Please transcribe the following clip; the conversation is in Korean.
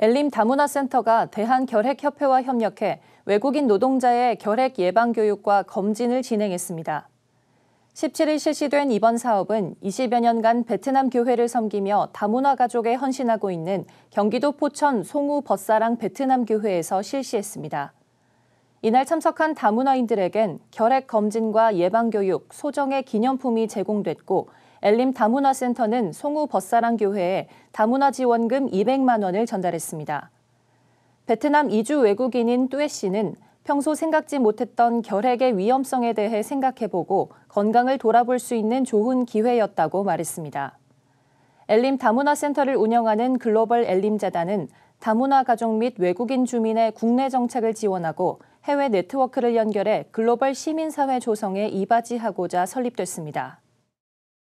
엘림 다문화센터가 대한결핵협회와 협력해 외국인 노동자의 결핵 예방 교육과 검진을 진행했습니다. 17일 실시된 이번 사업은 20여 년간 베트남 교회를 섬기며 다문화 가족에 헌신하고 있는 경기도 포천 송우 벗사랑 베트남 교회에서 실시했습니다. 이날 참석한 다문화인들에겐 결핵 검진과 예방 교육, 소정의 기념품이 제공됐고 엘림 다문화 센터는 송우 벗사랑 교회에 다문화 지원금 200만 원을 전달했습니다. 베트남 이주 외국인인 뚜에 씨는 평소 생각지 못했던 결핵의 위험성에 대해 생각해보고 건강을 돌아볼 수 있는 좋은 기회였다고 말했습니다. 엘림 다문화 센터를 운영하는 글로벌 엘림 재단은 다문화 가족 및 외국인 주민의 국내 정착을 지원하고 해외 네트워크를 연결해 글로벌 시민사회 조성에 이바지하고자 설립됐습니다.